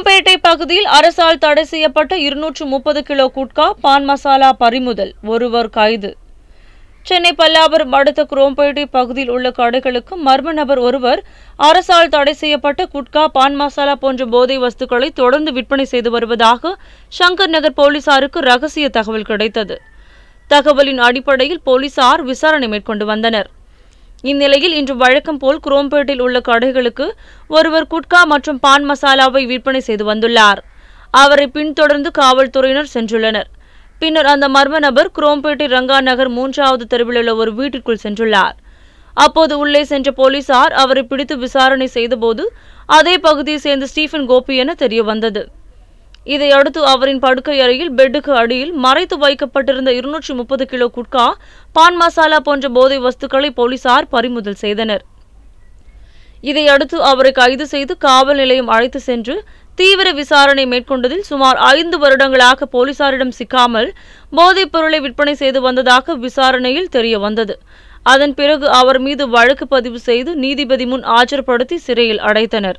கும்மாம்பேட்டை பகுதியில் அரசால் தடை செய்யப்பட்ட இருநூற்று முப்பது கிலோ குட்கா பான் மசாலா பறிமுதல் ஒருவர் கைது சென்னை பல்லாவரம் அடுத்த குரோம்பேட்டை பகுதியில் உள்ள கடைகளுக்கு மர்ம நபர் ஒருவர் அரசால் தடை செய்யப்பட்ட குட்கா பான் மசாலா போன்ற போதை வஸ்துக்களை தொடர்ந்து விற்பனை செய்து வருவதாக சங்கர் நகர் போலீசாருக்கு ரகசிய தகவல் கிடைத்தது தகவலின் அடிப்படையில் போலீசார் விசாரணை மேற்கொண்டு வந்தனர் இந்நிலையில் இன்று வழக்கம் போல் குரோம்பேட்டில் உள்ள கடைகளுக்கு ஒருவர் குட்கா மற்றும் பான் மசாலாவை விற்பனை செய்து வந்துள்ளார் அவரை பின்தொடர்ந்து காவல்துறையினர் சென்றுள்ளனர் பின்னர் அந்த மர்ம நபர் குரோம்பேட்டை ரங்கா நகர் மூன்றாவது உள்ள ஒரு வீட்டிற்குள் சென்றுள்ளார் அப்போது உள்ளே சென்ற போலீசார் அவரை பிடித்து விசாரணை செய்தபோது அதே பகுதியை சேர்ந்த ஸ்டீஃபன் கோபி என தெரியவந்தது இதையடுத்து அவரின் படுக்கை அறையில் பெட்டுக்கு அடியில் மறைத்து வைக்கப்பட்டிருந்த இருநூற்றி முப்பது கிலோ குட்கா பான் மசாலா போன்ற போதை வஸ்துக்களை போலீசார் பறிமுதல் செய்தனர் இதையடுத்து அவரை கைது செய்து காவல் நிலையம் அழைத்து சென்று தீவிர விசாரணை மேற்கொண்டதில் சுமார் ஐந்து வருடங்களாக போலீசாரிடம் சிக்காமல் போதைப் பொருளை விற்பனை செய்து வந்ததாக விசாரணையில் தெரிய வந்தது அதன் பிறகு அவர் மீது வழக்கு பதிவு செய்து நீதிபதி முன் ஆஜர்படுத்தி சிறையில் அடைத்தனர்